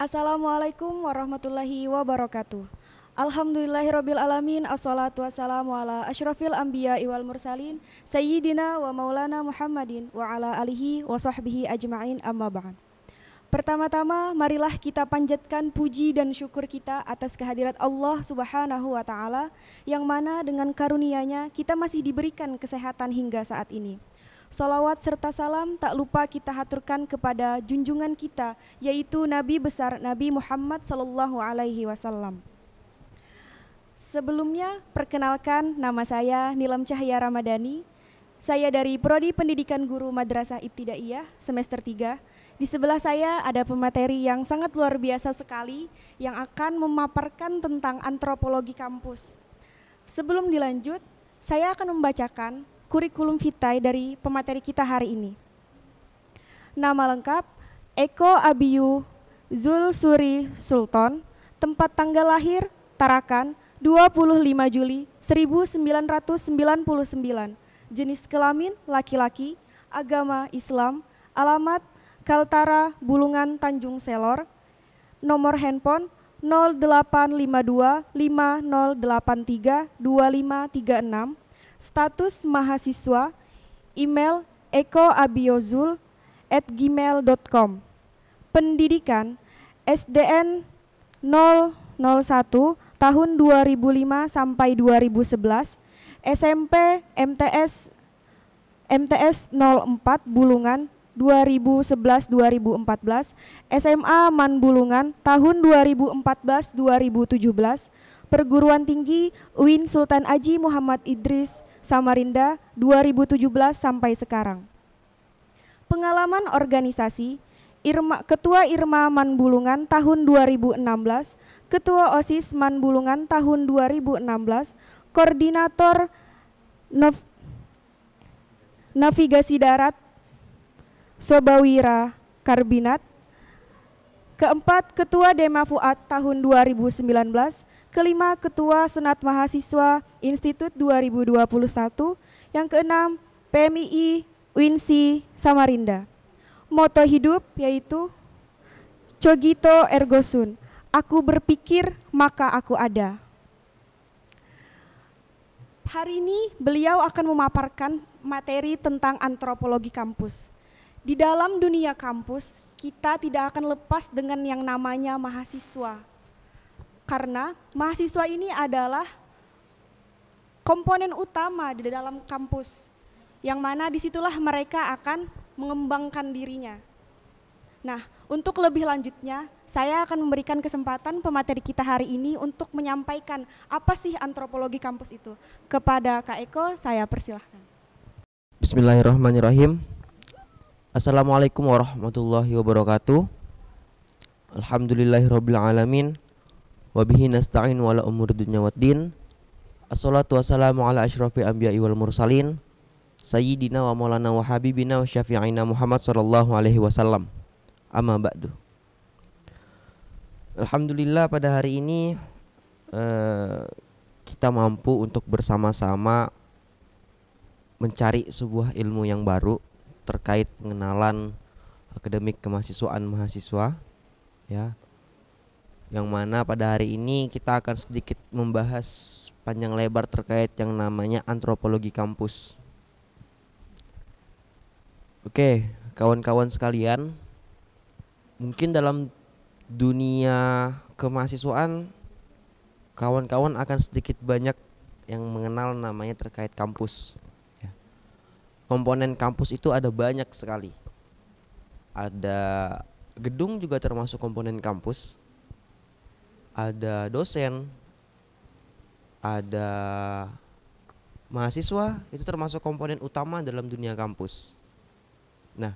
Assalamualaikum warahmatullahi wabarakatuh. Alhamdulillahirabbil alamin assalatu wassalamu ala asyrafil anbiya wal mursalin sayyidina wa maulana Muhammadin wa ala alihi wa sahbihi ajmain amma ba'd. Pertama-tama marilah kita panjatkan puji dan syukur kita atas kehadirat Allah Subhanahu wa taala yang mana dengan karunia-Nya kita masih diberikan kesehatan hingga saat ini. Salawat serta salam tak lupa kita haturkan kepada junjungan kita yaitu Nabi besar Nabi Muhammad sallallahu alaihi wasallam. Sebelumnya perkenalkan nama saya Nilam Cahya Ramadhani. Saya dari Prodi Pendidikan Guru Madrasah Ibtidaiyah semester 3. Di sebelah saya ada pemateri yang sangat luar biasa sekali yang akan memaparkan tentang antropologi kampus. Sebelum dilanjut, saya akan membacakan kurikulum vitae dari pemateri kita hari ini. Nama lengkap Eko Abiyu Zul Suri Sultan, tempat tanggal lahir Tarakan 25 Juli 1999, jenis kelamin laki-laki, agama Islam, alamat Kaltara Bulungan Tanjung Selor, nomor handphone 0852 5083 2536 status mahasiswa, email ekoabiozul at gmail.com. Pendidikan SDN 001 tahun 2005 sampai 2011, SMP MTS MTS 04 Bulungan 2011-2014, SMA Man Bulungan tahun 2014-2017, Perguruan Tinggi UIN Sultan Aji Muhammad Idris Samarinda 2017 sampai sekarang. Pengalaman organisasi Irma, Ketua Irma Manbulungan tahun 2016, Ketua OSIS Manbulungan tahun 2016, Koordinator Nav Navigasi Darat Sobawira Karbinat, keempat Ketua Dema tahun 2019, kelima Ketua Senat Mahasiswa Institut 2021, yang keenam PMII Winsi Samarinda. Moto hidup yaitu Cogito Ergo Sum, aku berpikir maka aku ada. Hari ini beliau akan memaparkan materi tentang antropologi kampus. Di dalam dunia kampus, kita tidak akan lepas dengan yang namanya mahasiswa karena mahasiswa ini adalah komponen utama di dalam kampus, yang mana disitulah mereka akan mengembangkan dirinya. Nah, untuk lebih lanjutnya, saya akan memberikan kesempatan pemateri kita hari ini untuk menyampaikan apa sih antropologi kampus itu. Kepada Kak Eko, saya persilahkan. Bismillahirrahmanirrahim. Assalamualaikum warahmatullahi wabarakatuh. Alhamdulillahirrahmanirrahim. Wabihi nasta'in wala umur dunya waddin Assalatu wassalamu ala ashrafi anbiya'i wal mursalin Sayyidina wa maulana wa habibina wa syafi'ina Muhammad sallallahu alaihi wasallam Amma ba'du Alhamdulillah pada hari ini eh, Kita mampu untuk bersama-sama Mencari sebuah ilmu yang baru Terkait pengenalan akademik kemahasiswaan mahasiswa Ya, yang mana pada hari ini kita akan sedikit membahas panjang lebar terkait yang namanya antropologi kampus. Oke, kawan-kawan sekalian, mungkin dalam dunia kemahasiswaan kawan-kawan akan sedikit banyak yang mengenal namanya terkait kampus. Ya. Komponen kampus itu ada banyak sekali. Ada gedung juga termasuk komponen kampus ada dosen, ada mahasiswa, itu termasuk komponen utama dalam dunia kampus. Nah,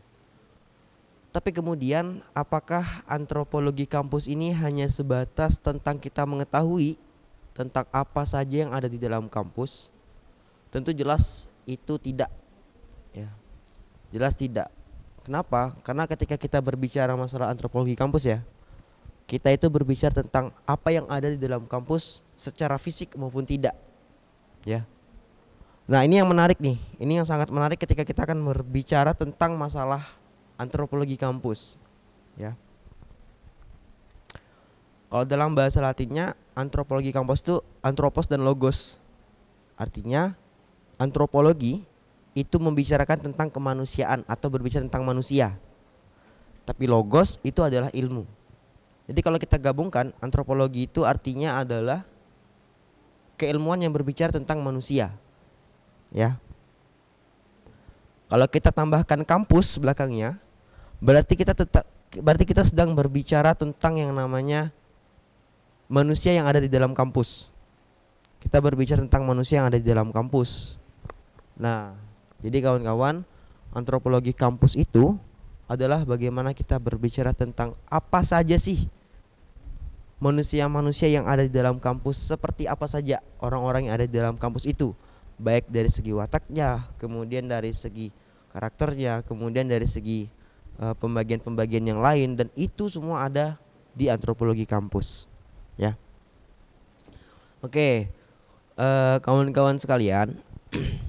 tapi kemudian apakah antropologi kampus ini hanya sebatas tentang kita mengetahui tentang apa saja yang ada di dalam kampus? Tentu jelas itu tidak. Ya. Jelas tidak. Kenapa? Karena ketika kita berbicara masalah antropologi kampus ya, kita itu berbicara tentang apa yang ada di dalam kampus secara fisik maupun tidak. Ya. Nah, ini yang menarik nih. Ini yang sangat menarik ketika kita akan berbicara tentang masalah antropologi kampus. Ya. Kalau dalam bahasa Latinnya antropologi kampus itu antropos dan logos. Artinya antropologi itu membicarakan tentang kemanusiaan atau berbicara tentang manusia. Tapi logos itu adalah ilmu jadi kalau kita gabungkan antropologi itu artinya adalah keilmuan yang berbicara tentang manusia. Ya. Kalau kita tambahkan kampus belakangnya, berarti kita tetap berarti kita sedang berbicara tentang yang namanya manusia yang ada di dalam kampus. Kita berbicara tentang manusia yang ada di dalam kampus. Nah, jadi kawan-kawan, antropologi kampus itu adalah bagaimana kita berbicara tentang apa saja sih manusia-manusia yang ada di dalam kampus seperti apa saja orang-orang yang ada di dalam kampus itu baik dari segi wataknya kemudian dari segi karakternya kemudian dari segi pembagian eh, pembagian-pembagian yang lain dan itu semua ada di antropologi kampus ya oke okay. uh, eh, kawan-kawan sekalian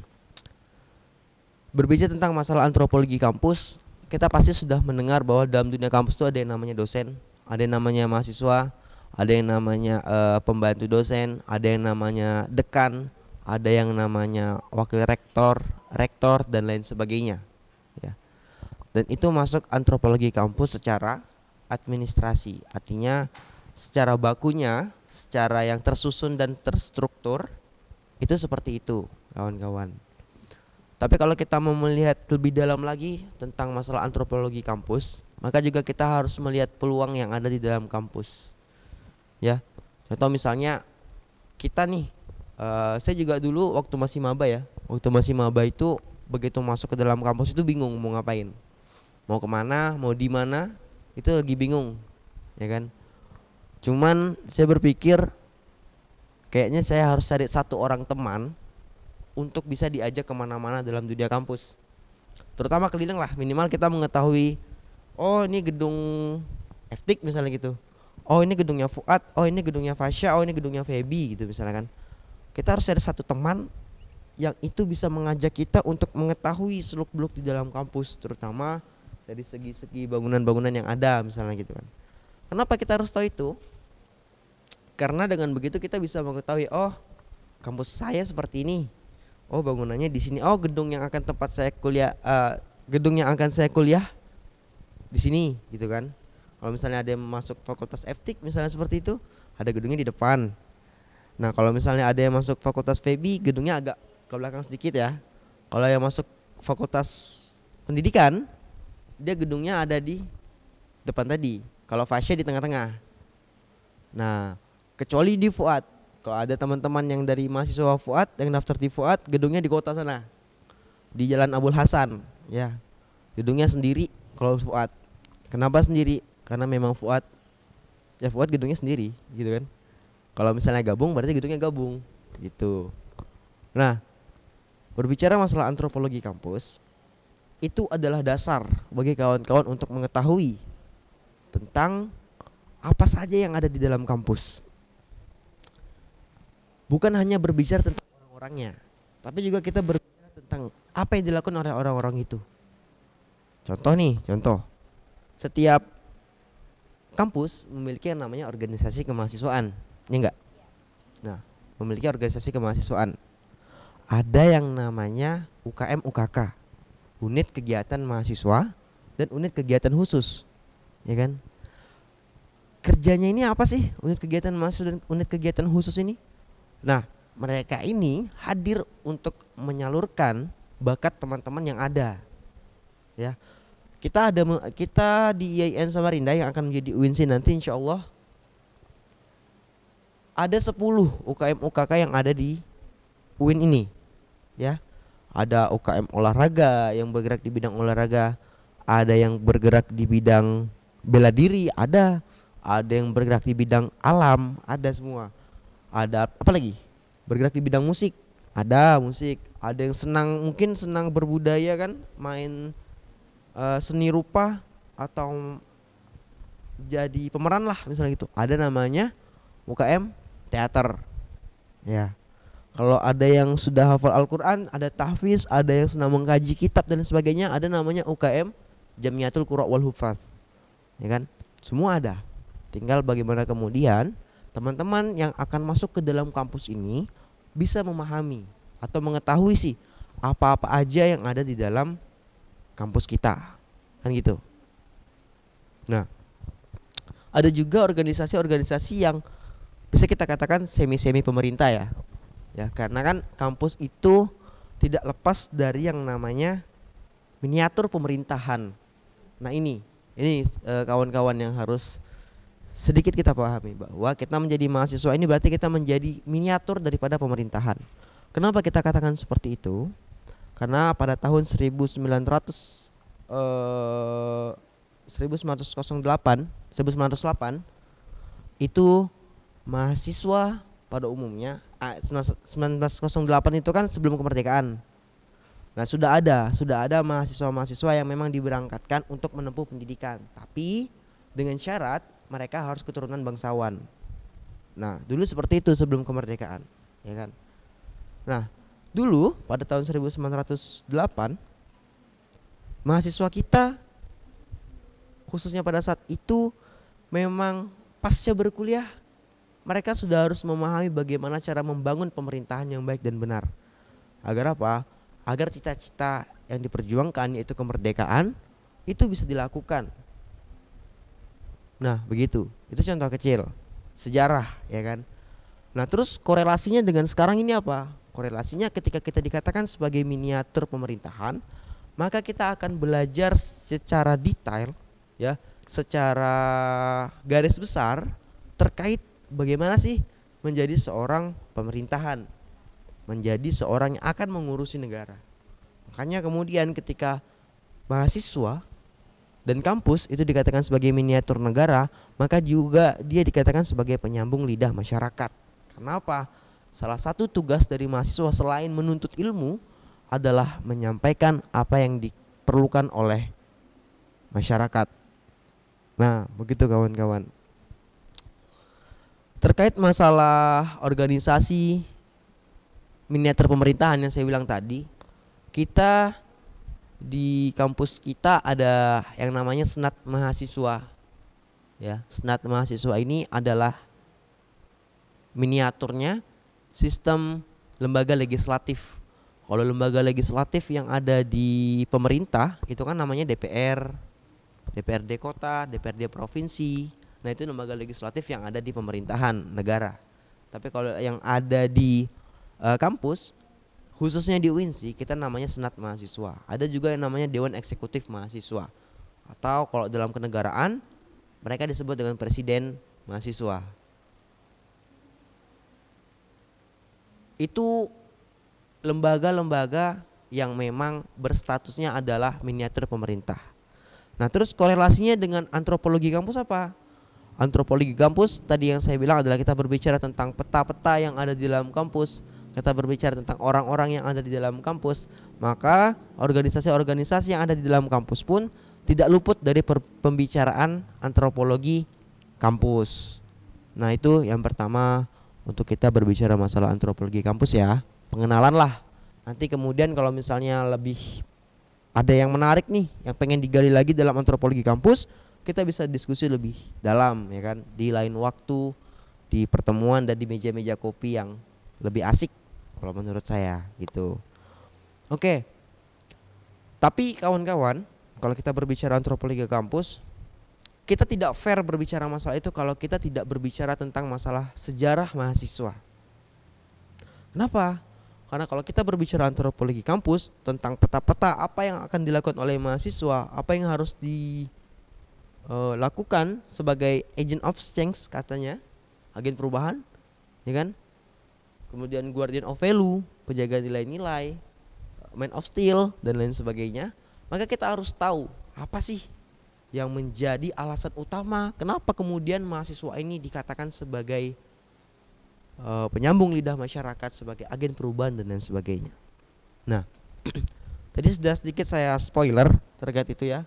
berbicara tentang masalah antropologi kampus kita pasti sudah mendengar bahwa dalam dunia kampus itu ada yang namanya dosen ada yang namanya mahasiswa ada yang namanya uh, pembantu dosen, ada yang namanya dekan, ada yang namanya wakil rektor, rektor dan lain sebagainya. Ya. Dan itu masuk antropologi kampus secara administrasi, artinya secara bakunya, secara yang tersusun dan terstruktur itu seperti itu, kawan-kawan. Tapi kalau kita mau melihat lebih dalam lagi tentang masalah antropologi kampus, maka juga kita harus melihat peluang yang ada di dalam kampus ya contoh misalnya kita nih uh, saya juga dulu waktu masih maba ya waktu masih maba itu begitu masuk ke dalam kampus itu bingung mau ngapain mau kemana mau di mana itu lagi bingung ya kan cuman saya berpikir kayaknya saya harus cari satu orang teman untuk bisa diajak kemana-mana dalam dunia kampus terutama keliling lah minimal kita mengetahui oh ini gedung Eftik misalnya gitu oh ini gedungnya Fuad oh ini gedungnya Fasya oh ini gedungnya Feby gitu misalnya kan kita harus ada satu teman yang itu bisa mengajak kita untuk mengetahui seluk beluk di dalam kampus terutama dari segi-segi bangunan-bangunan yang ada misalnya gitu kan kenapa kita harus tahu itu karena dengan begitu kita bisa mengetahui oh kampus saya seperti ini oh bangunannya di sini oh gedung yang akan tempat saya kuliah uh, gedung yang akan saya kuliah di sini gitu kan kalau misalnya ada yang masuk fakultas FTIK misalnya seperti itu, ada gedungnya di depan. Nah, kalau misalnya ada yang masuk fakultas FEBI, gedungnya agak ke belakang sedikit ya. Kalau yang masuk fakultas pendidikan, dia gedungnya ada di depan tadi. Kalau fasya di tengah-tengah. Nah, kecuali di Fuad. Kalau ada teman-teman yang dari mahasiswa Fuad yang daftar di Fuad, gedungnya di kota sana. Di Jalan Abul Hasan, ya. Gedungnya sendiri kalau Fuad. Kenapa sendiri? karena memang Fuad ya Fuad gedungnya sendiri gitu kan kalau misalnya gabung berarti gedungnya gabung gitu nah berbicara masalah antropologi kampus itu adalah dasar bagi kawan-kawan untuk mengetahui tentang apa saja yang ada di dalam kampus bukan hanya berbicara tentang orang-orangnya tapi juga kita berbicara tentang apa yang dilakukan oleh orang-orang itu contoh nih contoh setiap kampus memiliki yang namanya organisasi kemahasiswaan, ya enggak? Iya. Nah, memiliki organisasi kemahasiswaan. Ada yang namanya UKM UKK, unit kegiatan mahasiswa dan unit kegiatan khusus, ya kan? Kerjanya ini apa sih unit kegiatan mahasiswa dan unit kegiatan khusus ini? Nah, mereka ini hadir untuk menyalurkan bakat teman-teman yang ada, ya kita ada kita di e IAIN Samarinda yang akan menjadi UINSI nanti insya Allah ada 10 UKM UKK yang ada di UIN ini. Ya. Ada UKM olahraga yang bergerak di bidang olahraga, ada yang bergerak di bidang bela diri, ada ada yang bergerak di bidang alam, ada semua. Ada apa lagi? Bergerak di bidang musik, ada musik, ada yang senang mungkin senang berbudaya kan, main Eh, seni rupa atau jadi pemeran lah misalnya gitu ada namanya UKM teater ya kalau ada yang sudah hafal Al-Quran ada tahfiz ada yang senang mengkaji kitab dan sebagainya ada namanya UKM Jamiatul Qura wal Hufaz ya kan semua ada tinggal bagaimana kemudian teman-teman yang akan masuk ke dalam kampus ini bisa memahami atau mengetahui sih apa-apa aja yang ada di dalam kampus kita kan gitu nah ada juga organisasi-organisasi yang bisa kita katakan semi-semi pemerintah ya ya karena kan kampus itu tidak lepas dari yang namanya miniatur pemerintahan nah ini ini eh, kawan-kawan e, yang harus sedikit kita pahami bahwa kita menjadi mahasiswa ini berarti kita menjadi miniatur daripada pemerintahan. Kenapa kita katakan seperti itu? karena pada tahun 1900 eh, 1908 1908 itu mahasiswa pada umumnya 1908 ah, itu kan sebelum kemerdekaan. Nah, sudah ada, sudah ada mahasiswa-mahasiswa yang memang diberangkatkan untuk menempuh pendidikan, tapi dengan syarat mereka harus keturunan bangsawan. Nah, dulu seperti itu sebelum kemerdekaan, ya kan? Nah, Dulu pada tahun 1908 mahasiswa kita khususnya pada saat itu memang pasca berkuliah mereka sudah harus memahami bagaimana cara membangun pemerintahan yang baik dan benar. Agar apa? Agar cita-cita yang diperjuangkan yaitu kemerdekaan itu bisa dilakukan. Nah, begitu. Itu contoh kecil. Sejarah, ya kan? Nah, terus korelasinya dengan sekarang ini apa? Korelasinya ketika kita dikatakan sebagai miniatur pemerintahan, maka kita akan belajar secara detail ya, secara garis besar terkait bagaimana sih menjadi seorang pemerintahan, menjadi seorang yang akan mengurusi negara. Makanya kemudian ketika mahasiswa dan kampus itu dikatakan sebagai miniatur negara, maka juga dia dikatakan sebagai penyambung lidah masyarakat. Kenapa? Salah satu tugas dari mahasiswa selain menuntut ilmu adalah menyampaikan apa yang diperlukan oleh masyarakat. Nah, begitu kawan-kawan. Terkait masalah organisasi miniatur pemerintahan yang saya bilang tadi, kita di kampus kita ada yang namanya senat mahasiswa. Ya, senat mahasiswa ini adalah miniaturnya sistem lembaga legislatif. Kalau lembaga legislatif yang ada di pemerintah itu kan namanya DPR, DPRD kota, DPRD provinsi. Nah, itu lembaga legislatif yang ada di pemerintahan negara. Tapi kalau yang ada di uh, kampus khususnya di UIN, sih kita namanya senat mahasiswa. Ada juga yang namanya dewan eksekutif mahasiswa. Atau kalau dalam kenegaraan mereka disebut dengan presiden mahasiswa. itu lembaga-lembaga yang memang berstatusnya adalah miniatur pemerintah. Nah, terus korelasinya dengan antropologi kampus apa? Antropologi kampus tadi yang saya bilang adalah kita berbicara tentang peta-peta yang ada di dalam kampus, kita berbicara tentang orang-orang yang ada di dalam kampus, maka organisasi-organisasi yang ada di dalam kampus pun tidak luput dari pembicaraan antropologi kampus. Nah, itu yang pertama untuk kita berbicara masalah antropologi kampus ya. Pengenalan lah. Nanti kemudian kalau misalnya lebih ada yang menarik nih yang pengen digali lagi dalam antropologi kampus, kita bisa diskusi lebih dalam ya kan di lain waktu, di pertemuan dan di meja-meja kopi yang lebih asik kalau menurut saya gitu. Oke. Tapi kawan-kawan, kalau kita berbicara antropologi kampus, kita tidak fair berbicara masalah itu kalau kita tidak berbicara tentang masalah sejarah mahasiswa. Kenapa? Karena kalau kita berbicara antropologi kampus tentang peta-peta apa yang akan dilakukan oleh mahasiswa, apa yang harus dilakukan eh, sebagai agent of change katanya, agen perubahan, ya kan? Kemudian guardian of value, penjaga nilai-nilai, man of steel dan lain sebagainya, maka kita harus tahu apa sih yang menjadi alasan utama kenapa kemudian mahasiswa ini dikatakan sebagai uh, penyambung lidah masyarakat sebagai agen perubahan dan lain sebagainya. Nah, tadi sudah sedikit saya spoiler terkait itu ya.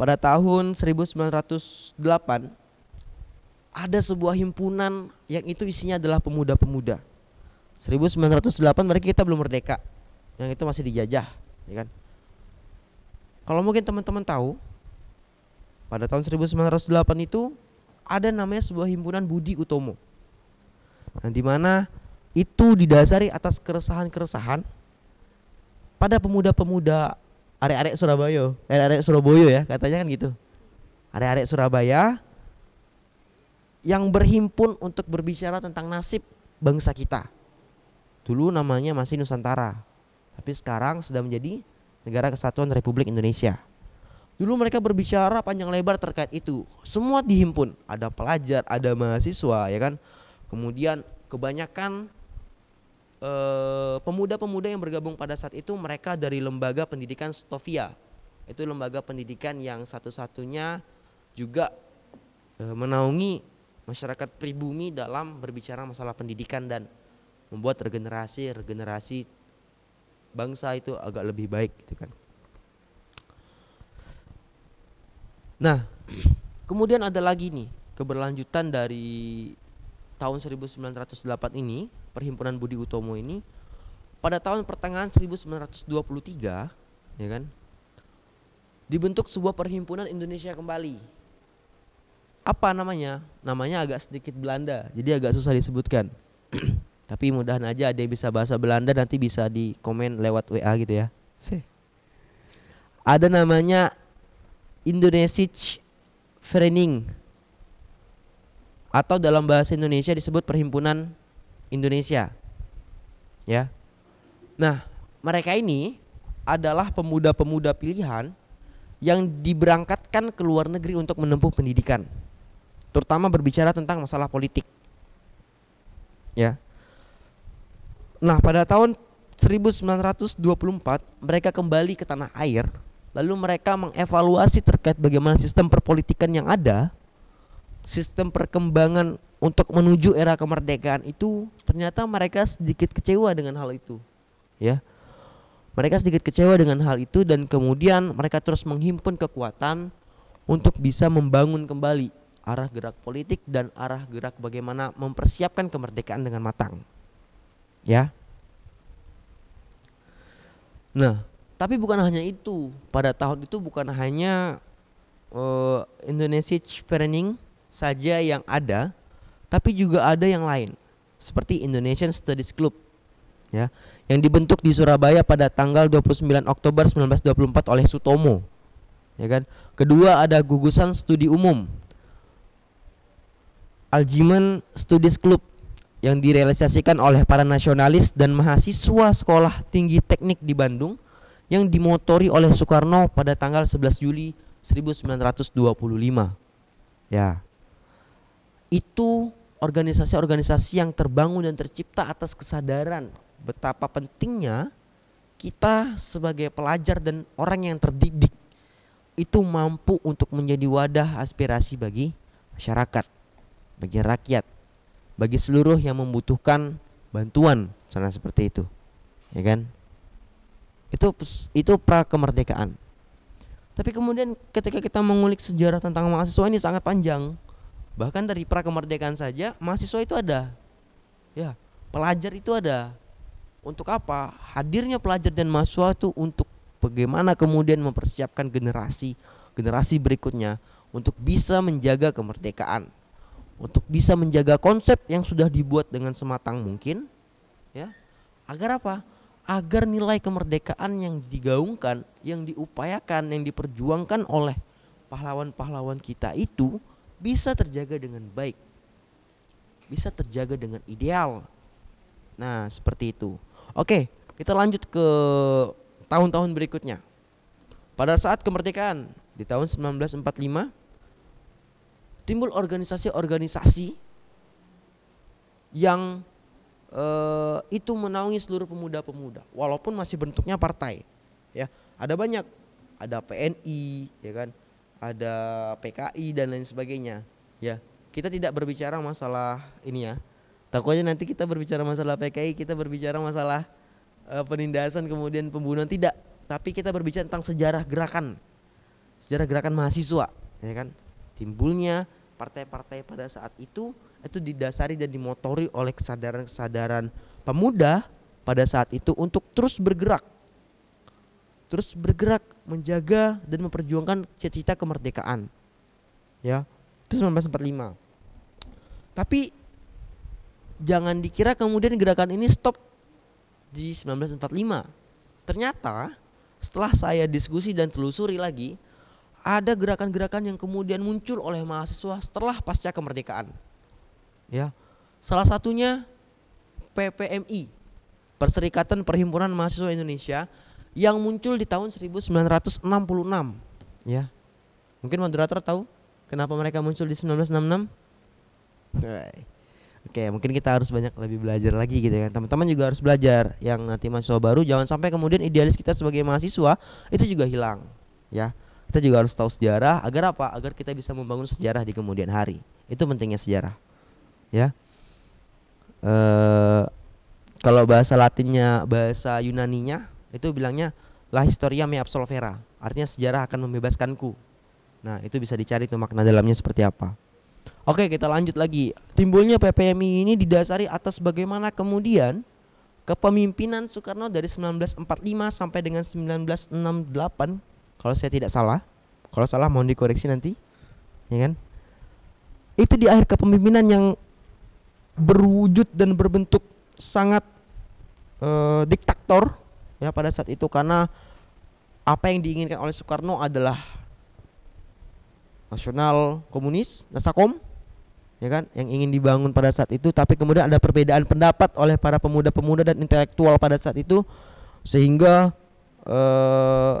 Pada tahun 1908 ada sebuah himpunan yang itu isinya adalah pemuda-pemuda. 1908 berarti kita belum merdeka. Yang itu masih dijajah, ya kan? Kalau mungkin teman-teman tahu, pada tahun 1908 itu ada namanya sebuah himpunan Budi Utomo. Nah, di mana itu didasari atas keresahan-keresahan pada pemuda-pemuda arek-arek Surabaya, arek-arek Surabaya ya, katanya kan gitu. Arek-arek Surabaya yang berhimpun untuk berbicara tentang nasib bangsa kita. Dulu namanya masih Nusantara, tapi sekarang sudah menjadi Negara Kesatuan Republik Indonesia. Dulu mereka berbicara panjang lebar terkait itu. Semua dihimpun, ada pelajar, ada mahasiswa, ya kan? Kemudian kebanyakan eh, pemuda-pemuda yang bergabung pada saat itu mereka dari lembaga pendidikan Stofia, Itu lembaga pendidikan yang satu-satunya juga eh, menaungi masyarakat pribumi dalam berbicara masalah pendidikan dan membuat regenerasi regenerasi bangsa itu agak lebih baik gitu kan. Nah, kemudian ada lagi nih keberlanjutan dari tahun 1908 ini, Perhimpunan Budi Utomo ini pada tahun pertengahan 1923, ya kan? Dibentuk sebuah perhimpunan Indonesia kembali. Apa namanya? Namanya agak sedikit Belanda, jadi agak susah disebutkan. Tapi mudahan aja ada yang bisa bahasa Belanda nanti bisa di komen lewat WA gitu ya. Sih. Ada namanya Indonesisch Vereniging atau dalam bahasa Indonesia disebut Perhimpunan Indonesia. Ya. Nah, mereka ini adalah pemuda-pemuda pilihan yang diberangkatkan ke luar negeri untuk menempuh pendidikan, terutama berbicara tentang masalah politik. Ya. Nah, pada tahun 1924 mereka kembali ke tanah air lalu mereka mengevaluasi terkait bagaimana sistem perpolitikan yang ada, sistem perkembangan untuk menuju era kemerdekaan itu ternyata mereka sedikit kecewa dengan hal itu. Ya. Mereka sedikit kecewa dengan hal itu dan kemudian mereka terus menghimpun kekuatan untuk bisa membangun kembali arah gerak politik dan arah gerak bagaimana mempersiapkan kemerdekaan dengan matang. Ya. Nah, tapi bukan hanya itu. Pada tahun itu bukan hanya uh, eh, Indonesia Training saja yang ada, tapi juga ada yang lain seperti Indonesian Studies Club ya yang dibentuk di Surabaya pada tanggal 29 Oktober 1924 oleh Sutomo. Ya kan? Kedua ada gugusan studi umum Aljiman Studies Club yang direalisasikan oleh para nasionalis dan mahasiswa Sekolah Tinggi Teknik di Bandung yang dimotori oleh Soekarno pada tanggal 11 Juli 1925. Ya. Itu organisasi-organisasi yang terbangun dan tercipta atas kesadaran betapa pentingnya kita sebagai pelajar dan orang yang terdidik itu mampu untuk menjadi wadah aspirasi bagi masyarakat, bagi rakyat, bagi seluruh yang membutuhkan bantuan sana seperti itu. Ya kan? itu itu pra kemerdekaan tapi kemudian ketika kita mengulik sejarah tentang mahasiswa ini sangat panjang bahkan dari pra kemerdekaan saja mahasiswa itu ada ya pelajar itu ada untuk apa hadirnya pelajar dan mahasiswa itu untuk bagaimana kemudian mempersiapkan generasi generasi berikutnya untuk bisa menjaga kemerdekaan untuk bisa menjaga konsep yang sudah dibuat dengan sematang mungkin ya agar apa agar nilai kemerdekaan yang digaungkan, yang diupayakan, yang diperjuangkan oleh pahlawan-pahlawan kita itu bisa terjaga dengan baik. Bisa terjaga dengan ideal. Nah, seperti itu. Oke, kita lanjut ke tahun-tahun berikutnya. Pada saat kemerdekaan di tahun 1945 timbul organisasi-organisasi yang eh, itu menaungi seluruh pemuda-pemuda walaupun masih bentuknya partai ya ada banyak ada PNI ya kan ada PKI dan lain sebagainya ya kita tidak berbicara masalah ini ya takutnya nanti kita berbicara masalah PKI kita berbicara masalah eh, penindasan kemudian pembunuhan tidak tapi kita berbicara tentang sejarah gerakan sejarah gerakan mahasiswa ya kan timbulnya partai-partai pada saat itu itu didasari dan dimotori oleh kesadaran-kesadaran pemuda pada saat itu untuk terus bergerak terus bergerak menjaga dan memperjuangkan cita-cita kemerdekaan ya itu 1945 tapi jangan dikira kemudian gerakan ini stop di 1945 ternyata setelah saya diskusi dan telusuri lagi ada gerakan-gerakan yang kemudian muncul oleh mahasiswa setelah pasca kemerdekaan. Ya. Salah satunya PPMI, Perserikatan Perhimpunan Mahasiswa Indonesia yang muncul di tahun 1966, ya. Mungkin moderator tahu kenapa mereka muncul di 1966? Oke, mungkin kita harus banyak lebih belajar lagi gitu kan. Teman-teman juga harus belajar yang nanti mahasiswa baru jangan sampai kemudian idealis kita sebagai mahasiswa itu juga hilang, ya kita juga harus tahu sejarah agar apa agar kita bisa membangun sejarah di kemudian hari itu pentingnya sejarah ya e, kalau bahasa Latinnya bahasa Yunaninya itu bilangnya la historia me absolvera artinya sejarah akan membebaskanku nah itu bisa dicari tuh makna dalamnya seperti apa oke kita lanjut lagi timbulnya PPMI ini didasari atas bagaimana kemudian kepemimpinan Soekarno dari 1945 sampai dengan 1968 kalau saya tidak salah kalau salah mohon dikoreksi nanti ya kan itu di akhir kepemimpinan yang berwujud dan berbentuk sangat uh, diktator ya pada saat itu karena apa yang diinginkan oleh Soekarno adalah nasional komunis Nasakom ya kan yang ingin dibangun pada saat itu tapi kemudian ada perbedaan pendapat oleh para pemuda-pemuda dan intelektual pada saat itu sehingga eh,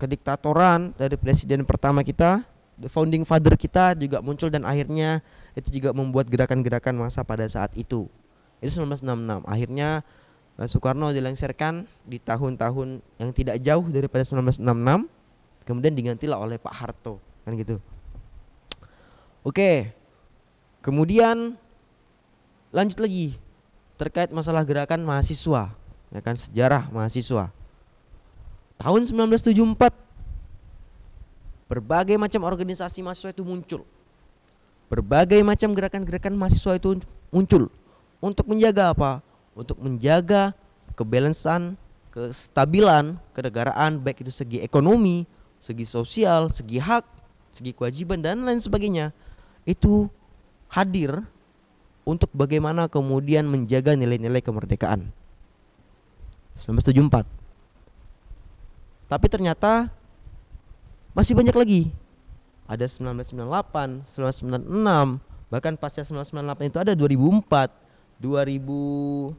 kediktatoran dari presiden pertama kita, the founding father kita juga muncul dan akhirnya itu juga membuat gerakan-gerakan masa pada saat itu. Itu 1966. Akhirnya eh, Soekarno dilengsarkan di tahun-tahun yang tidak jauh daripada 1966 kemudian digantilah oleh Pak Harto kan gitu. Oke. Kemudian lanjut lagi terkait masalah gerakan mahasiswa ya kan sejarah mahasiswa. Tahun 1974 berbagai macam organisasi mahasiswa itu muncul. Berbagai macam gerakan-gerakan mahasiswa itu muncul untuk menjaga apa? Untuk menjaga kebalansan, kestabilan kenegaraan baik itu segi ekonomi, segi sosial, segi hak, segi kewajiban dan lain sebagainya. Itu hadir untuk bagaimana kemudian menjaga nilai-nilai kemerdekaan. 1974 tapi ternyata masih banyak lagi. Ada 1998, 1996, bahkan pasca 1998 itu ada 2004, 2010,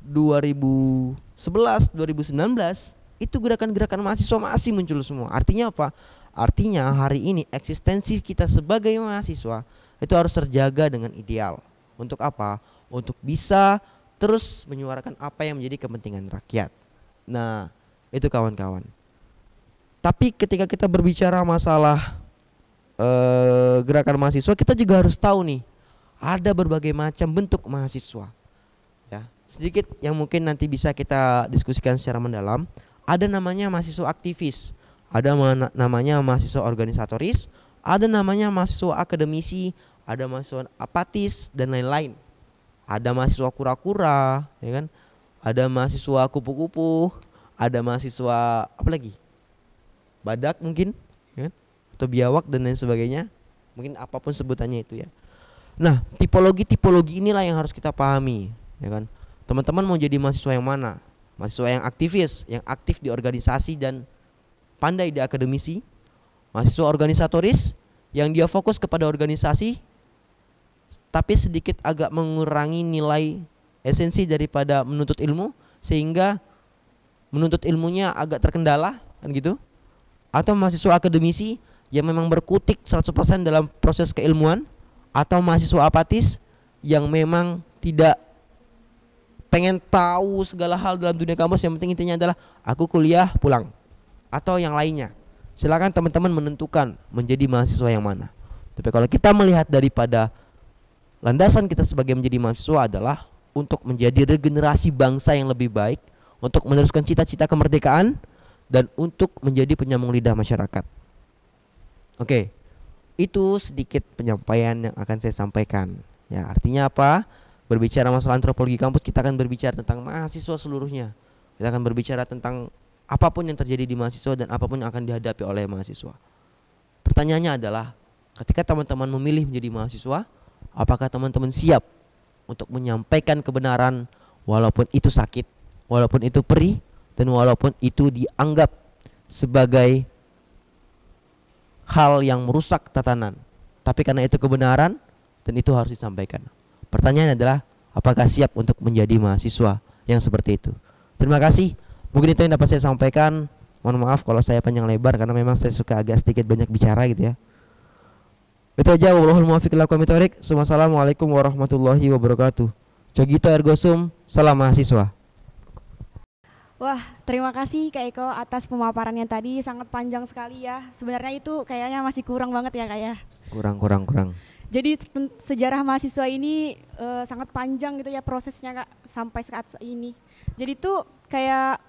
2011, 2019 itu gerakan-gerakan mahasiswa masih muncul semua. Artinya apa? Artinya hari ini eksistensi kita sebagai mahasiswa itu harus terjaga dengan ideal. Untuk apa? Untuk bisa terus menyuarakan apa yang menjadi kepentingan rakyat. Nah, itu kawan-kawan. Tapi ketika kita berbicara masalah e, gerakan mahasiswa, kita juga harus tahu nih ada berbagai macam bentuk mahasiswa. Ya, sedikit yang mungkin nanti bisa kita diskusikan secara mendalam. Ada namanya mahasiswa aktivis, ada ma namanya mahasiswa organisatoris, ada namanya mahasiswa akademisi, ada mahasiswa apatis dan lain-lain. Ada mahasiswa kura-kura, ya kan? Ada mahasiswa kupu-kupu, ada mahasiswa apa lagi badak mungkin ya kan? atau biawak dan lain sebagainya mungkin apapun sebutannya itu ya nah tipologi tipologi inilah yang harus kita pahami ya kan teman-teman mau jadi mahasiswa yang mana mahasiswa yang aktivis yang aktif di organisasi dan pandai di akademisi mahasiswa organisatoris yang dia fokus kepada organisasi tapi sedikit agak mengurangi nilai esensi daripada menuntut ilmu sehingga menuntut ilmunya agak terkendala kan gitu atau mahasiswa akademisi yang memang berkutik 100% dalam proses keilmuan atau mahasiswa apatis yang memang tidak pengen tahu segala hal dalam dunia kampus yang penting intinya adalah aku kuliah pulang atau yang lainnya silakan teman-teman menentukan menjadi mahasiswa yang mana tapi kalau kita melihat daripada landasan kita sebagai menjadi mahasiswa adalah untuk menjadi regenerasi bangsa yang lebih baik untuk meneruskan cita-cita kemerdekaan dan untuk menjadi penyambung lidah masyarakat. Oke, itu sedikit penyampaian yang akan saya sampaikan. Ya, artinya apa? Berbicara masalah antropologi kampus, kita akan berbicara tentang mahasiswa seluruhnya. Kita akan berbicara tentang apapun yang terjadi di mahasiswa dan apapun yang akan dihadapi oleh mahasiswa. Pertanyaannya adalah, ketika teman-teman memilih menjadi mahasiswa, apakah teman-teman siap untuk menyampaikan kebenaran walaupun itu sakit? walaupun itu perih dan walaupun itu dianggap sebagai hal yang merusak tatanan. Tapi karena itu kebenaran dan itu harus disampaikan. Pertanyaannya adalah apakah siap untuk menjadi mahasiswa yang seperti itu? Terima kasih. Mungkin itu yang dapat saya sampaikan. Mohon maaf kalau saya panjang lebar karena memang saya suka agak sedikit banyak bicara gitu ya. Itu aja wallahul muwaffiq Assalamualaikum warahmatullahi wabarakatuh. Cogito ergo sum, salam mahasiswa. Wah, terima kasih Kak Eko atas pemaparannya tadi, sangat panjang sekali ya. Sebenarnya itu kayaknya masih kurang banget ya Kak ya. Kurang, kurang, kurang. Jadi sejarah mahasiswa ini uh, sangat panjang gitu ya prosesnya Kak sampai saat ini. Jadi tuh kayak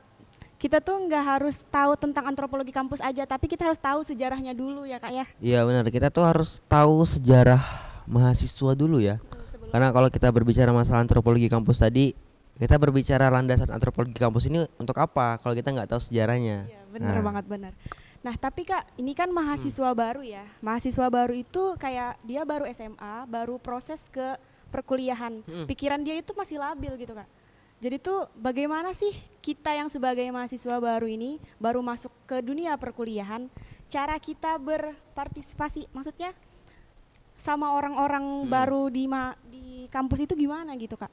kita tuh nggak harus tahu tentang antropologi kampus aja, tapi kita harus tahu sejarahnya dulu ya Kak ya. Iya benar, kita tuh harus tahu sejarah mahasiswa dulu ya. Karena kalau kita berbicara masalah antropologi kampus tadi, kita berbicara landasan antropologi kampus ini untuk apa kalau kita nggak tahu sejarahnya ya, benar nah. banget benar Nah, tapi Kak, ini kan mahasiswa hmm. baru ya. Mahasiswa baru itu kayak dia baru SMA, baru proses ke perkuliahan. Hmm. Pikiran dia itu masih labil gitu, Kak. Jadi tuh bagaimana sih kita yang sebagai mahasiswa baru ini baru masuk ke dunia perkuliahan, cara kita berpartisipasi maksudnya sama orang-orang hmm. baru di ma di kampus itu gimana gitu, Kak?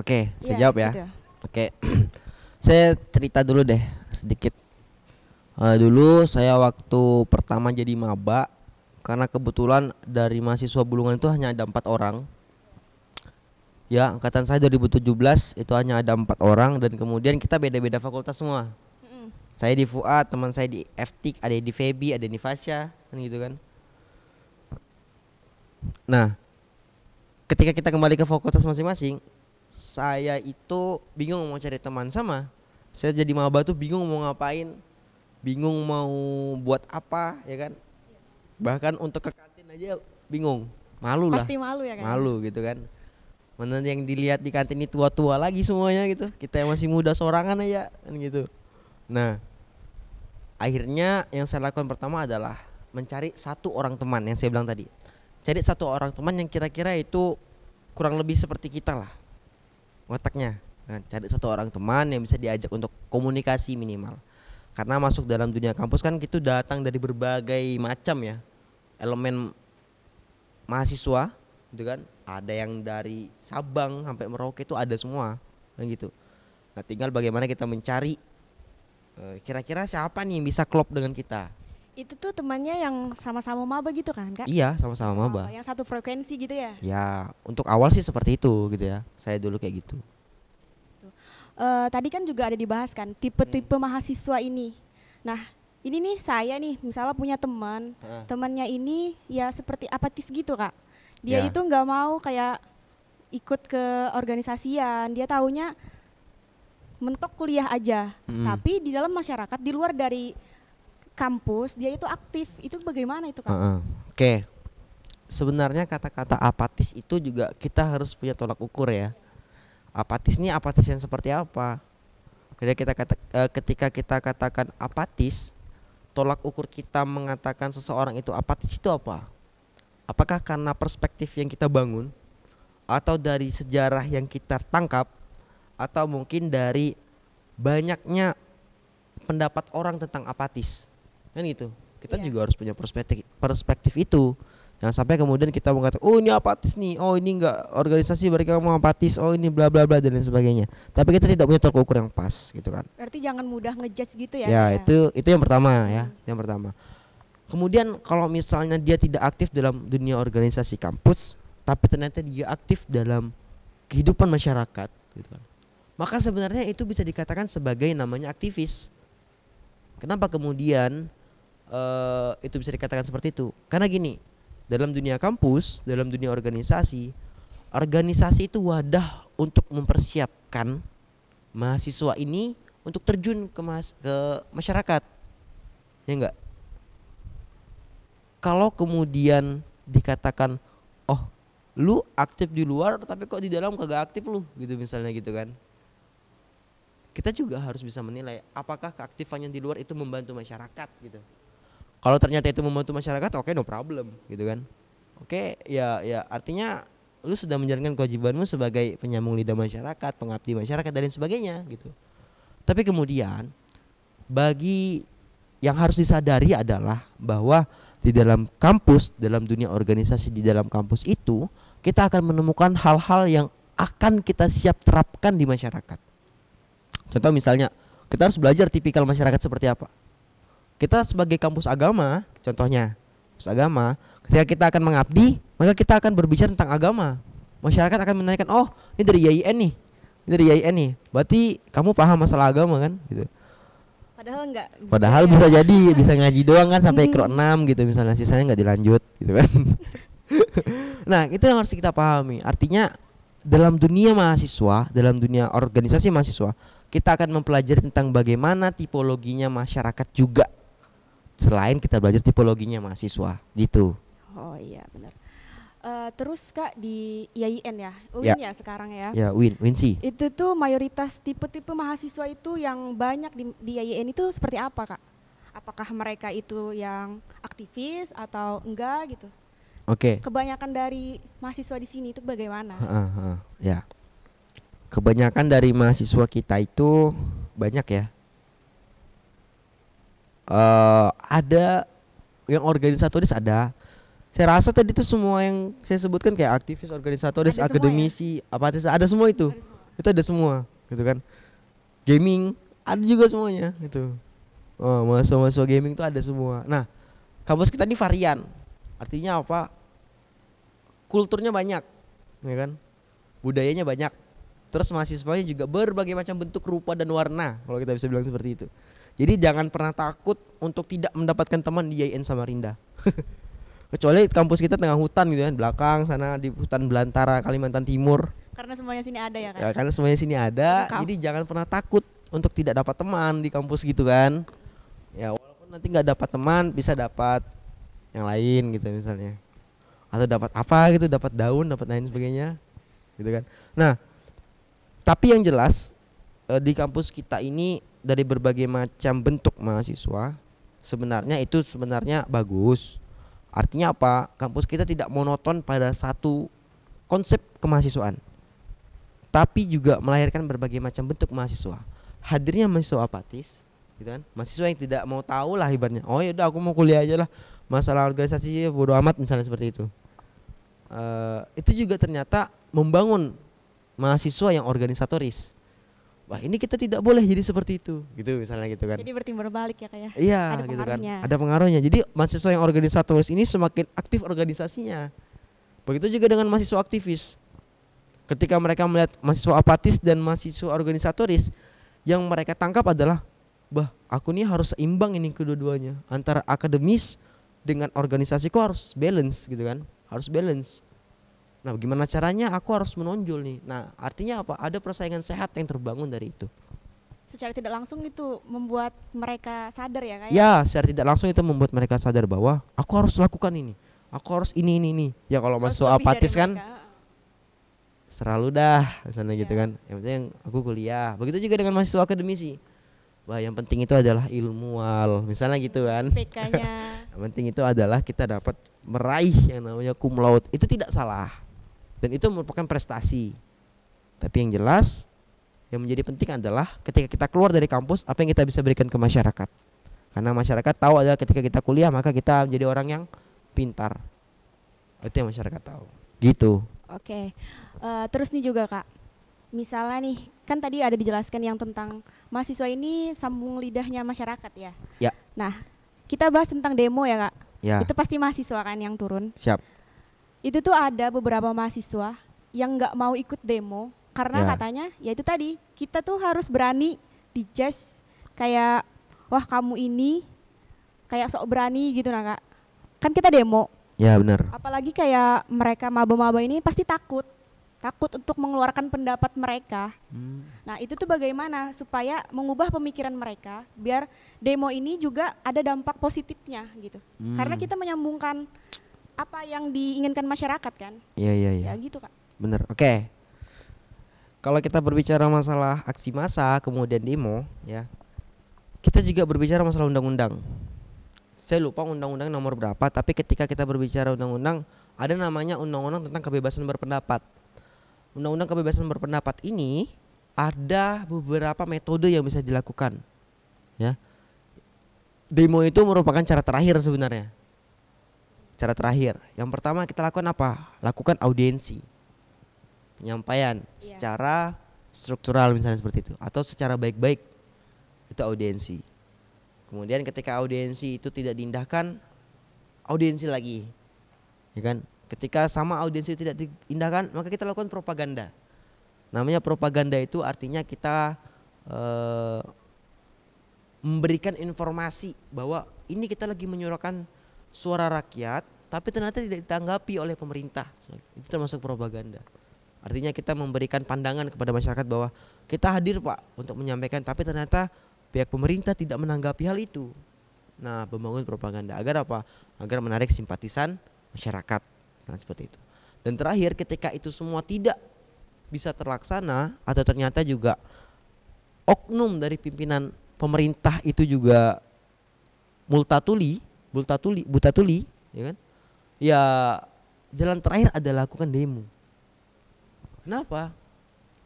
Oke, okay, saya yeah, jawab ya. Gitu. Oke. Okay. saya cerita dulu deh sedikit. Uh, dulu saya waktu pertama jadi maba karena kebetulan dari mahasiswa Bulungan itu hanya ada empat orang. Ya, angkatan saya 2017 itu hanya ada empat orang dan kemudian kita beda-beda fakultas semua. Mm. Saya di FUA, teman saya di FTIK, ada di Febi, ada di Fasya, kan gitu kan. Nah, ketika kita kembali ke fakultas masing-masing, saya itu bingung mau cari teman sama saya jadi maba tuh bingung mau ngapain bingung mau buat apa ya kan bahkan untuk ke kantin aja bingung malu lah pasti malu ya kan malu gitu kan mana yang dilihat di kantin ini tua-tua lagi semuanya gitu kita yang masih muda sorangan aja kan gitu nah akhirnya yang saya lakukan pertama adalah mencari satu orang teman yang saya bilang tadi cari satu orang teman yang kira-kira itu kurang lebih seperti kita lah otaknya nah, cari satu orang teman yang bisa diajak untuk komunikasi minimal karena masuk dalam dunia kampus kan itu datang dari berbagai macam ya elemen mahasiswa gitu kan ada yang dari Sabang sampai Merauke itu ada semua kan gitu nah tinggal bagaimana kita mencari eh, kira-kira siapa nih yang bisa klop dengan kita itu tuh temannya yang sama-sama maba gitu kan kak? Iya sama-sama maba. Yang satu frekuensi gitu ya? Ya untuk awal sih seperti itu gitu ya. Saya dulu kayak gitu. Uh, tadi kan juga ada dibahas kan tipe-tipe hmm. mahasiswa ini. Nah ini nih saya nih misalnya punya teman, uh. temannya ini ya seperti apatis gitu kak. Dia yeah. itu nggak mau kayak ikut ke organisasian. Dia taunya mentok kuliah aja. Hmm. Tapi di dalam masyarakat di luar dari kampus dia itu aktif itu bagaimana itu kan? Uh -uh. Oke okay. sebenarnya kata-kata apatis itu juga kita harus punya tolak ukur ya apatis ini apatis yang seperti apa Jadi kita kata, uh, ketika kita katakan apatis tolak ukur kita mengatakan seseorang itu apatis itu apa apakah karena perspektif yang kita bangun atau dari sejarah yang kita tangkap atau mungkin dari banyaknya pendapat orang tentang apatis kan gitu kita yeah. juga harus punya perspektif perspektif itu jangan sampai kemudian kita mengatakan oh ini apatis nih oh ini enggak organisasi mereka mau apatis oh ini bla bla bla dan lain sebagainya tapi kita tidak punya tolak ukur yang pas gitu kan berarti jangan mudah ngejudge gitu ya ya, ya? itu itu yang pertama ya, hmm. ya yang pertama kemudian kalau misalnya dia tidak aktif dalam dunia organisasi kampus tapi ternyata dia aktif dalam kehidupan masyarakat gitu kan maka sebenarnya itu bisa dikatakan sebagai namanya aktivis kenapa kemudian Eh, itu bisa dikatakan seperti itu karena gini dalam dunia kampus dalam dunia organisasi organisasi itu wadah untuk mempersiapkan mahasiswa ini untuk terjun ke mas ke masyarakat ya enggak kalau kemudian dikatakan oh lu aktif di luar tapi kok di dalam kagak aktif lu gitu misalnya gitu kan kita juga harus bisa menilai apakah keaktifan yang di luar itu membantu masyarakat gitu kalau ternyata itu membantu masyarakat oke okay, no problem gitu kan oke okay, ya ya artinya lu sudah menjalankan kewajibanmu sebagai penyambung lidah masyarakat pengabdi masyarakat dan lain sebagainya gitu tapi kemudian bagi yang harus disadari adalah bahwa di dalam kampus, dalam dunia organisasi di dalam kampus itu, kita akan menemukan hal-hal yang akan kita siap terapkan di masyarakat. Contoh misalnya, kita harus belajar tipikal masyarakat seperti apa. Kita sebagai kampus agama, contohnya, kampus agama, ketika kita akan mengabdi, maka kita akan berbicara tentang agama. Masyarakat akan menanyakan, "Oh, ini dari YIN nih." Ini dari YIN nih. Berarti kamu paham masalah agama kan? gitu. Padahal enggak. Padahal ya. bisa iya. jadi bisa ngaji doang kan sampai hmm. kro enam gitu misalnya sisanya nggak dilanjut gitu kan. nah, itu yang harus kita pahami. Artinya dalam dunia mahasiswa, dalam dunia organisasi mahasiswa, kita akan mempelajari tentang bagaimana tipologinya masyarakat juga selain kita belajar tipologinya mahasiswa gitu. Oh iya benar. Uh, terus kak di IAIN ya? ya, Win ya, ya sekarang ya. Ya Win Win sih. Itu tuh mayoritas tipe-tipe mahasiswa itu yang banyak di, di IAIN itu seperti apa kak? Apakah mereka itu yang aktivis atau enggak gitu? Oke. Okay. Kebanyakan dari mahasiswa di sini itu bagaimana? Uh, uh, ya. Kebanyakan dari mahasiswa kita itu banyak ya uh, ada yang organisatoris ada saya rasa tadi itu semua yang saya sebutkan kayak aktivis organisatoris ada akademisi ya? apa ada semua itu ada semua. itu ada semua gitu kan gaming ada juga semuanya gitu oh, masuk masuk gaming tuh ada semua nah kampus kita ini varian artinya apa kulturnya banyak ya kan budayanya banyak terus mahasiswanya juga berbagai macam bentuk rupa dan warna kalau kita bisa bilang seperti itu jadi jangan pernah takut untuk tidak mendapatkan teman di YN Samarinda. Kecuali kampus kita tengah hutan gitu kan, belakang sana di hutan belantara Kalimantan Timur. Karena semuanya sini ada ya kan? Ya, karena semuanya sini ada. Kau. Jadi jangan pernah takut untuk tidak dapat teman di kampus gitu kan. Ya walaupun nanti nggak dapat teman, bisa dapat yang lain gitu misalnya. Atau dapat apa gitu, dapat daun, dapat lain sebagainya. Gitu kan. Nah, tapi yang jelas eh, di kampus kita ini dari berbagai macam bentuk mahasiswa sebenarnya itu sebenarnya bagus. Artinya apa? Kampus kita tidak monoton pada satu konsep kemahasiswaan. Tapi juga melahirkan berbagai macam bentuk mahasiswa. Hadirnya mahasiswa apatis, gitu kan? Mahasiswa yang tidak mau tahu lah ibaratnya. Oh yaudah aku mau kuliah aja lah. Masalah organisasi ya bodoh amat misalnya seperti itu. Uh, itu juga ternyata membangun mahasiswa yang organisatoris wah ini kita tidak boleh jadi seperti itu gitu misalnya gitu kan jadi bertimbang balik ya kayak ya? iya ada gitu kan. pengaruhnya. kan ada pengaruhnya jadi mahasiswa yang organisatoris ini semakin aktif organisasinya begitu juga dengan mahasiswa aktivis ketika mereka melihat mahasiswa apatis dan mahasiswa organisatoris yang mereka tangkap adalah bah aku nih harus seimbang ini kedua-duanya antara akademis dengan organisasiku harus balance gitu kan harus balance Nah, bagaimana caranya aku harus menonjol nih? Nah, artinya apa? Ada persaingan sehat yang terbangun dari itu. Secara tidak langsung itu membuat mereka sadar ya kayak. Ya? ya, secara tidak langsung itu membuat mereka sadar bahwa aku harus lakukan ini. Aku harus ini ini ini. Ya kalau masuk apatis kan mereka. selalu dah misalnya gitu ya. gitu kan. Yang penting aku kuliah. Begitu juga dengan mahasiswa akademisi. Wah, yang penting itu adalah ilmual, misalnya gitu kan. pk yang penting itu adalah kita dapat meraih yang namanya cum laude. Itu tidak salah dan itu merupakan prestasi. Tapi yang jelas yang menjadi penting adalah ketika kita keluar dari kampus apa yang kita bisa berikan ke masyarakat. Karena masyarakat tahu adalah ketika kita kuliah maka kita menjadi orang yang pintar. Itu yang masyarakat tahu. Gitu. Oke. Uh, terus nih juga Kak. Misalnya nih, kan tadi ada dijelaskan yang tentang mahasiswa ini sambung lidahnya masyarakat ya. Ya. Nah, kita bahas tentang demo ya, Kak. Ya. Itu pasti mahasiswa kan yang turun. Siap itu tuh ada beberapa mahasiswa yang nggak mau ikut demo karena yeah. katanya ya itu tadi kita tuh harus berani di jazz kayak wah kamu ini kayak sok berani gitu nah kak kan kita demo ya yeah, benar apalagi kayak mereka maba-maba ini pasti takut takut untuk mengeluarkan pendapat mereka hmm. nah itu tuh bagaimana supaya mengubah pemikiran mereka biar demo ini juga ada dampak positifnya gitu hmm. karena kita menyambungkan apa yang diinginkan masyarakat kan? Iya iya iya. Ya gitu kak. Bener. Oke. Okay. Kalau kita berbicara masalah aksi massa kemudian demo ya, kita juga berbicara masalah undang-undang. Saya lupa undang-undang nomor berapa, tapi ketika kita berbicara undang-undang ada namanya undang-undang tentang kebebasan berpendapat. Undang-undang kebebasan berpendapat ini ada beberapa metode yang bisa dilakukan. Ya. Demo itu merupakan cara terakhir sebenarnya cara terakhir. Yang pertama kita lakukan apa? Lakukan audiensi. Penyampaian yeah. secara struktural misalnya seperti itu atau secara baik-baik. Itu audiensi. Kemudian ketika audiensi itu tidak diindahkan, audiensi lagi. Ya kan? Ketika sama audiensi tidak diindahkan, maka kita lakukan propaganda. Namanya propaganda itu artinya kita eh, memberikan informasi bahwa ini kita lagi menyuarakan suara rakyat tapi ternyata tidak ditanggapi oleh pemerintah. Itu termasuk propaganda. Artinya kita memberikan pandangan kepada masyarakat bahwa kita hadir Pak untuk menyampaikan tapi ternyata pihak pemerintah tidak menanggapi hal itu. Nah, pembangun propaganda agar apa? Agar menarik simpatisan masyarakat. Nah, seperti itu. Dan terakhir ketika itu semua tidak bisa terlaksana atau ternyata juga oknum dari pimpinan pemerintah itu juga multatuli, multatuli, butatuli, ya kan? ya jalan terakhir adalah lakukan demo. Kenapa?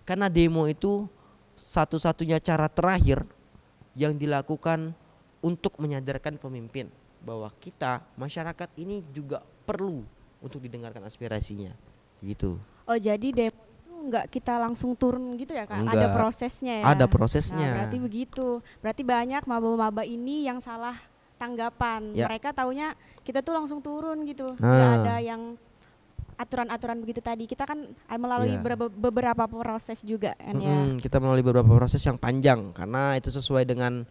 Karena demo itu satu-satunya cara terakhir yang dilakukan untuk menyadarkan pemimpin bahwa kita masyarakat ini juga perlu untuk didengarkan aspirasinya gitu. Oh jadi demo itu nggak kita langsung turun gitu ya kak? Enggak, ada prosesnya ya. Ada prosesnya. Nah, berarti begitu. Berarti banyak maba-maba ini yang salah tanggapan. Ya. Mereka tahunya kita tuh langsung turun gitu. Ah. ada yang aturan-aturan begitu tadi. Kita kan eh, melalui ya. beberapa, beberapa proses juga kan mm -hmm. ya. Kita melalui beberapa proses yang panjang karena itu sesuai dengan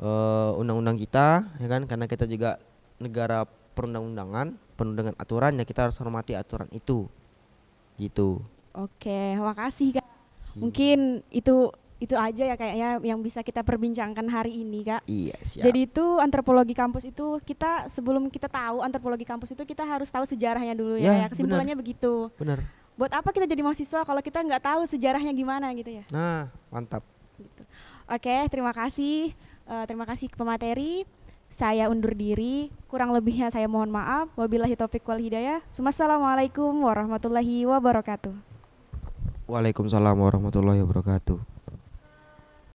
eh, undang-undang uh, kita ya kan karena kita juga negara perundang-undangan, penuh dengan aturan ya kita harus hormati aturan itu. Gitu. Oke, makasih Kak. Iya. Mungkin itu itu aja ya kayaknya yang bisa kita perbincangkan hari ini kak. Iya siap. Jadi itu antropologi kampus itu kita sebelum kita tahu antropologi kampus itu kita harus tahu sejarahnya dulu ya. ya, ya. Kesimpulannya bener. begitu. Bener. Buat apa kita jadi mahasiswa kalau kita nggak tahu sejarahnya gimana gitu ya? Nah mantap. Gitu. Oke terima kasih uh, terima kasih ke pemateri. Saya undur diri. Kurang lebihnya saya mohon maaf. Wabillahi taufik wal hidayah. Wassalamualaikum warahmatullahi wabarakatuh. Waalaikumsalam warahmatullahi wabarakatuh.